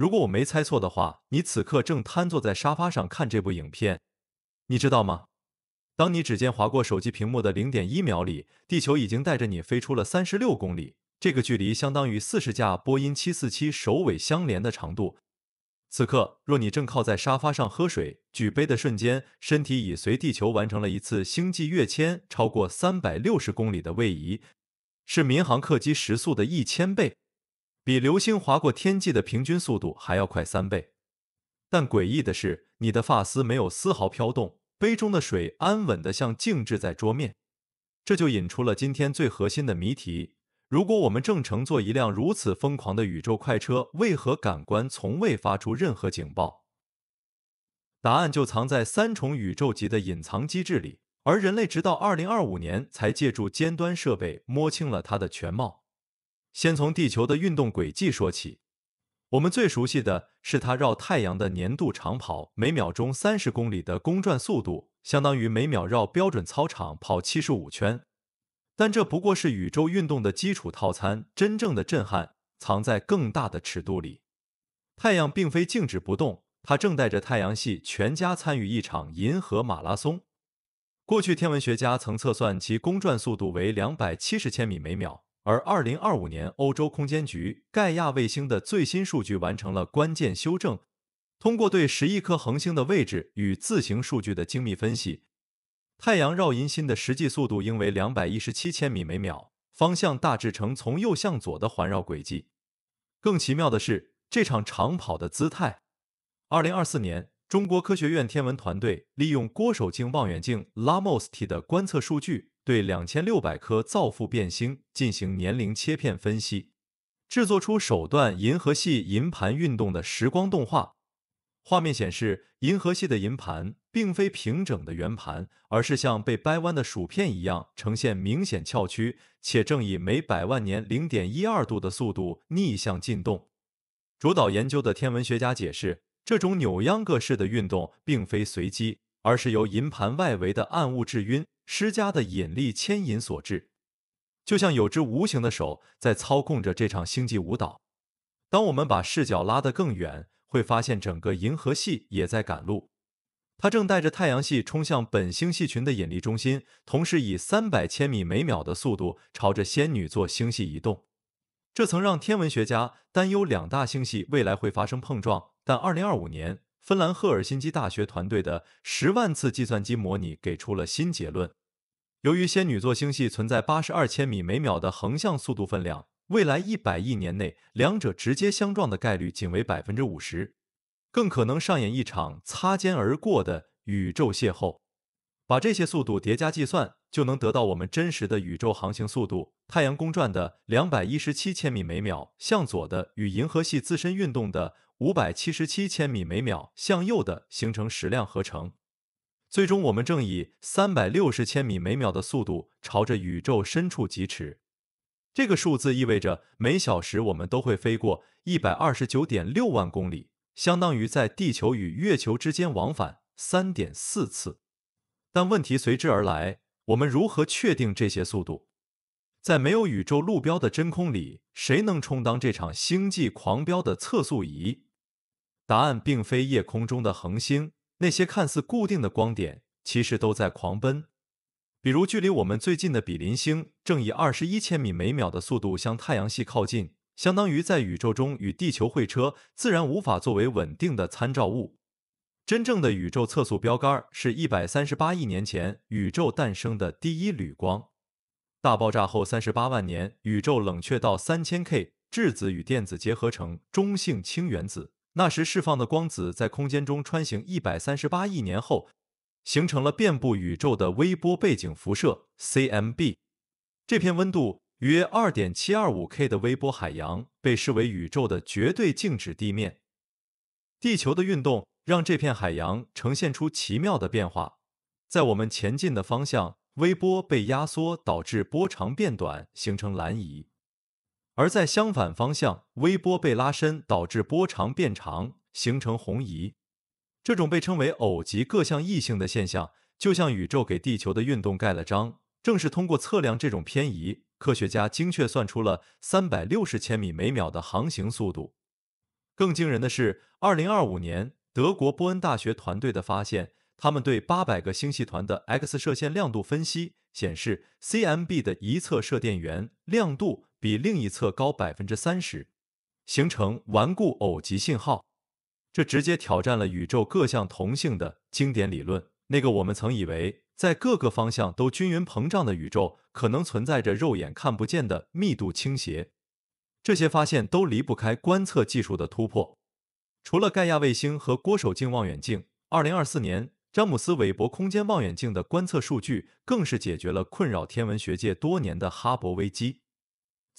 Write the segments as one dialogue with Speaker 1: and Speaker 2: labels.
Speaker 1: 如果我没猜错的话，你此刻正瘫坐在沙发上看这部影片，你知道吗？当你指尖划过手机屏幕的零点一秒里，地球已经带着你飞出了三十六公里，这个距离相当于四十架波音七四七首尾相连的长度。此刻，若你正靠在沙发上喝水，举杯的瞬间，身体已随地球完成了一次星际跃迁，超过三百六十公里的位移，是民航客机时速的一千倍。比流星划过天际的平均速度还要快三倍，但诡异的是，你的发丝没有丝毫飘动，杯中的水安稳地像静置在桌面。这就引出了今天最核心的谜题：如果我们正乘坐一辆如此疯狂的宇宙快车，为何感官从未发出任何警报？答案就藏在三重宇宙级的隐藏机制里，而人类直到二零二五年才借助尖端设备摸清了它的全貌。先从地球的运动轨迹说起，我们最熟悉的是它绕太阳的年度长跑，每秒钟三十公里的公转速度，相当于每秒绕标准操场跑七十五圈。但这不过是宇宙运动的基础套餐，真正的震撼藏在更大的尺度里。太阳并非静止不动，它正带着太阳系全家参与一场银河马拉松。过去，天文学家曾测算其公转速度为两百七十千米每秒。而二零二五年，欧洲空间局盖亚卫星的最新数据完成了关键修正。通过对十亿颗恒星的位置与自行数据的精密分析，太阳绕银心的实际速度应为两百一十七千米每秒，方向大致呈从右向左的环绕轨迹。更奇妙的是，这场长跑的姿态。二零二四年，中国科学院天文团队利用郭守敬望远镜拉莫斯体的观测数据。对两千六百颗造父变星进行年龄切片分析，制作出首段银河系银盘运动的时光动画。画面显示，银河系的银盘并非平整的圆盘，而是像被掰弯的薯片一样呈现明显翘曲，且正以每百万年零点一二度的速度逆向进动。主导研究的天文学家解释，这种扭秧歌式的运动并非随机。而是由银盘外围的暗物质晕施加的引力牵引所致，就像有只无形的手在操控着这场星际舞蹈。当我们把视角拉得更远，会发现整个银河系也在赶路，它正带着太阳系冲向本星系群的引力中心，同时以三百千米每秒的速度朝着仙女座星系移动。这曾让天文学家担忧两大星系未来会发生碰撞，但二零二五年。芬兰赫尔辛基大学团队的十万次计算机模拟给出了新结论。由于仙女座星系存在八十二千米每秒的横向速度分量，未来一百亿年内两者直接相撞的概率仅为百分之五十，更可能上演一场擦肩而过的宇宙邂逅。把这些速度叠加计算，就能得到我们真实的宇宙航行速度：太阳公转的两百一十七千米每秒，向左的与银河系自身运动的。五百七十七千米每秒向右的形成矢量合成，最终我们正以三百六十千米每秒的速度朝着宇宙深处疾驰。这个数字意味着每小时我们都会飞过一百二十九点六万公里，相当于在地球与月球之间往返三点四次。但问题随之而来：我们如何确定这些速度？在没有宇宙路标的真空里，谁能充当这场星际狂飙的测速仪？答案并非夜空中的恒星，那些看似固定的光点，其实都在狂奔。比如，距离我们最近的比邻星，正以二十一千米每秒的速度向太阳系靠近，相当于在宇宙中与地球会车，自然无法作为稳定的参照物。真正的宇宙测速标杆，是一百三十八亿年前宇宙诞生的第一缕光。大爆炸后三十八万年，宇宙冷却到三千 K，质子与电子结合成中性氢原子。那时释放的光子在空间中穿行138亿年后，形成了遍布宇宙的微波背景辐射 （CMB）。这片温度约 2.725K 的微波海洋被视为宇宙的绝对静止地面。地球的运动让这片海洋呈现出奇妙的变化。在我们前进的方向，微波被压缩，导致波长变短，形成蓝移。而在相反方向，微波被拉伸，导致波长变长，形成红移。这种被称为偶极各项异性的现象，就像宇宙给地球的运动盖了章。正是通过测量这种偏移，科学家精确算出了三百六十千米每秒的航行速度。更惊人的是，二零二五年德国波恩大学团队的发现，他们对八百个星系团的 X 射线亮度分析显示，CMB 的一侧射电源亮度。比另一侧高百分之三十，形成顽固偶极信号，这直接挑战了宇宙各项同性的经典理论。那个我们曾以为在各个方向都均匀膨胀的宇宙，可能存在着肉眼看不见的密度倾斜。这些发现都离不开观测技术的突破。除了盖亚卫星和郭守敬望远镜，二零二四年詹姆斯韦伯空间望远镜的观测数据，更是解决了困扰天文学界多年的哈勃危机。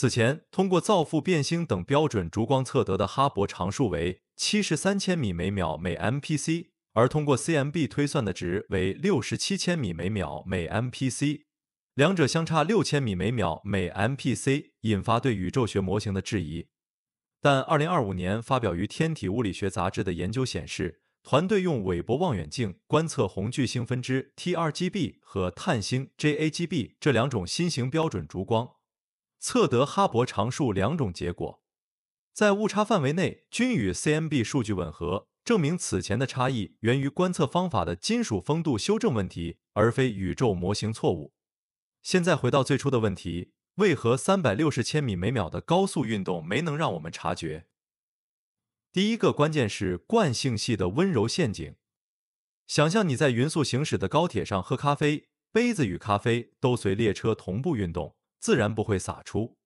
Speaker 1: 此前，通过造父变星等标准烛光测得的哈勃常数为七十三千米每秒每 Mpc，而通过 CMB 推算的值为六十七千米每秒每 Mpc，两者相差六千米每秒每 Mpc，引发对宇宙学模型的质疑。但二零二五年发表于《天体物理学杂志》的研究显示，团队用韦伯望远镜观测红巨星分支 TRGB 和碳星 JAGB 这两种新型标准烛光。测得哈勃常数两种结果，在误差范围内均与 CMB 数据吻合，证明此前的差异源于观测方法的金属丰度修正问题，而非宇宙模型错误。现在回到最初的问题，为何三百六十千米每秒的高速运动没能让我们察觉？第一个关键是惯性系的温柔陷阱。想象你在匀速行驶的高铁上喝咖啡，杯子与咖啡都随列车同步运动。自然不会洒出。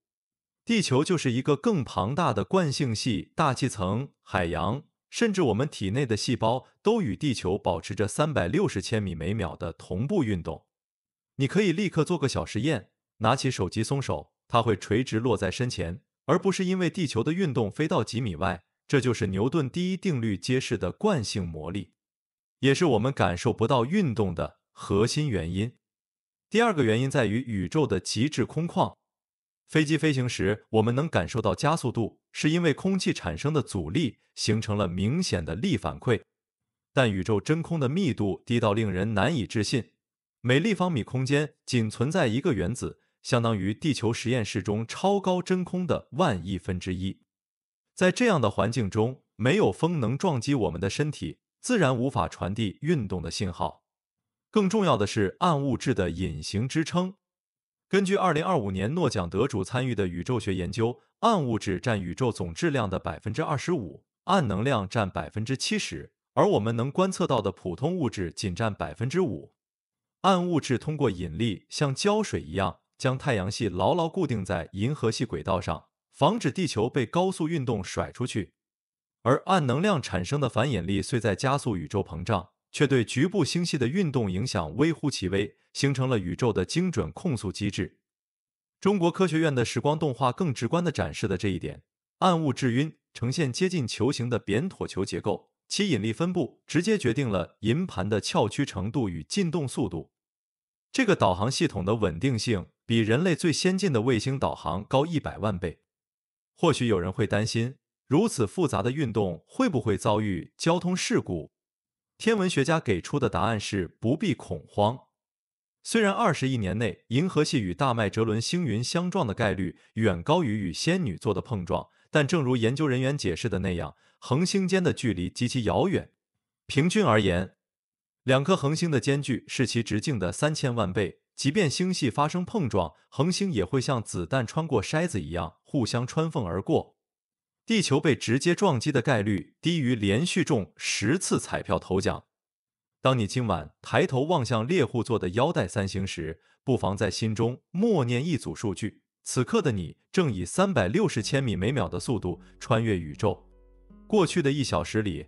Speaker 1: 地球就是一个更庞大的惯性系，大气层、海洋，甚至我们体内的细胞都与地球保持着三百六十千米每秒的同步运动。你可以立刻做个小实验：拿起手机，松手，它会垂直落在身前，而不是因为地球的运动飞到几米外。这就是牛顿第一定律揭示的惯性魔力，也是我们感受不到运动的核心原因。第二个原因在于宇宙的极致空旷。飞机飞行时，我们能感受到加速度，是因为空气产生的阻力形成了明显的力反馈。但宇宙真空的密度低到令人难以置信，每立方米空间仅存在一个原子，相当于地球实验室中超高真空的万亿分之一。在这样的环境中，没有风能撞击我们的身体，自然无法传递运动的信号。更重要的是，暗物质的隐形支撑。根据2025年诺奖得主参与的宇宙学研究，暗物质占宇宙总质量的25%，暗能量占70%，而我们能观测到的普通物质仅占5%。暗物质通过引力像胶水一样将太阳系牢牢固定在银河系轨道上，防止地球被高速运动甩出去。而暗能量产生的反引力虽在加速宇宙膨胀。却对局部星系的运动影响微乎其微，形成了宇宙的精准控速机制。中国科学院的时光动画更直观的展示了这一点：暗物质晕呈现接近球形的扁椭球结构，其引力分布直接决定了银盘的翘曲程度与进动速度。这个导航系统的稳定性比人类最先进的卫星导航高一百万倍。或许有人会担心，如此复杂的运动会不会遭遇交通事故？天文学家给出的答案是不必恐慌。虽然二十亿年内银河系与大麦哲伦星云相撞的概率远高于与仙女座的碰撞，但正如研究人员解释的那样，恒星间的距离极其遥远。平均而言，两颗恒星的间距是其直径的三千万倍。即便星系发生碰撞，恒星也会像子弹穿过筛子一样互相穿缝而过。地球被直接撞击的概率低于连续中十次彩票头奖。当你今晚抬头望向猎户座的腰带三星时，不妨在心中默念一组数据：此刻的你正以三百六十千米每秒的速度穿越宇宙。过去的一小时里，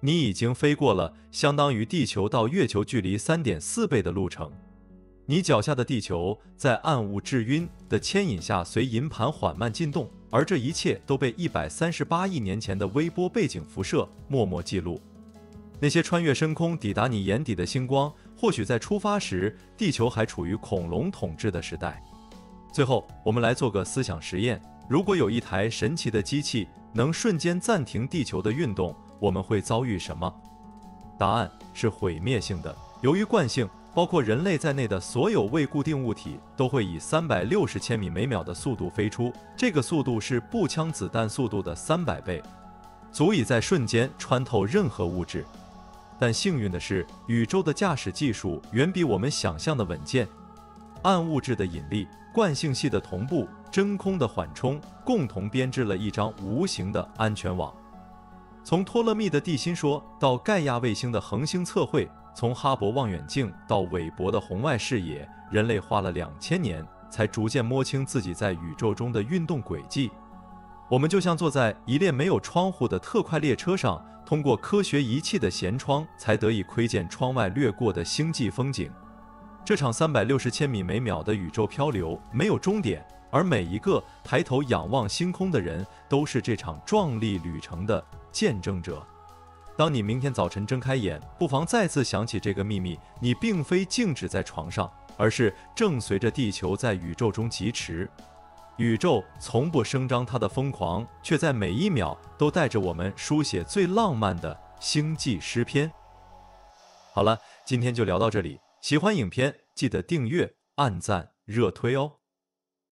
Speaker 1: 你已经飞过了相当于地球到月球距离三点四倍的路程。你脚下的地球在暗物质晕的牵引下，随银盘缓慢进动。而这一切都被一百三十八亿年前的微波背景辐射默默记录。那些穿越深空抵达你眼底的星光，或许在出发时，地球还处于恐龙统治的时代。最后，我们来做个思想实验：如果有一台神奇的机器能瞬间暂停地球的运动，我们会遭遇什么？答案是毁灭性的。由于惯性。包括人类在内的所有未固定物体都会以三百六十千米每秒的速度飞出，这个速度是步枪子弹速度的三百倍，足以在瞬间穿透任何物质。但幸运的是，宇宙的驾驶技术远比我们想象的稳健。暗物质的引力、惯性系的同步、真空的缓冲，共同编织了一张无形的安全网。从托勒密的地心说到盖亚卫星的恒星测绘。从哈勃望远镜到韦伯的红外视野，人类花了两千年才逐渐摸清自己在宇宙中的运动轨迹。我们就像坐在一列没有窗户的特快列车上，通过科学仪器的舷窗，才得以窥见窗外掠过的星际风景。这场三百六十千米每秒的宇宙漂流没有终点，而每一个抬头仰望星空的人，都是这场壮丽旅程的见证者。当你明天早晨睁开眼，不妨再次想起这个秘密：你并非静止在床上，而是正随着地球在宇宙中疾驰。宇宙从不声张它的疯狂，却在每一秒都带着我们书写最浪漫的星际诗篇。好了，今天就聊到这里。喜欢影片，记得订阅、按赞、热推哦。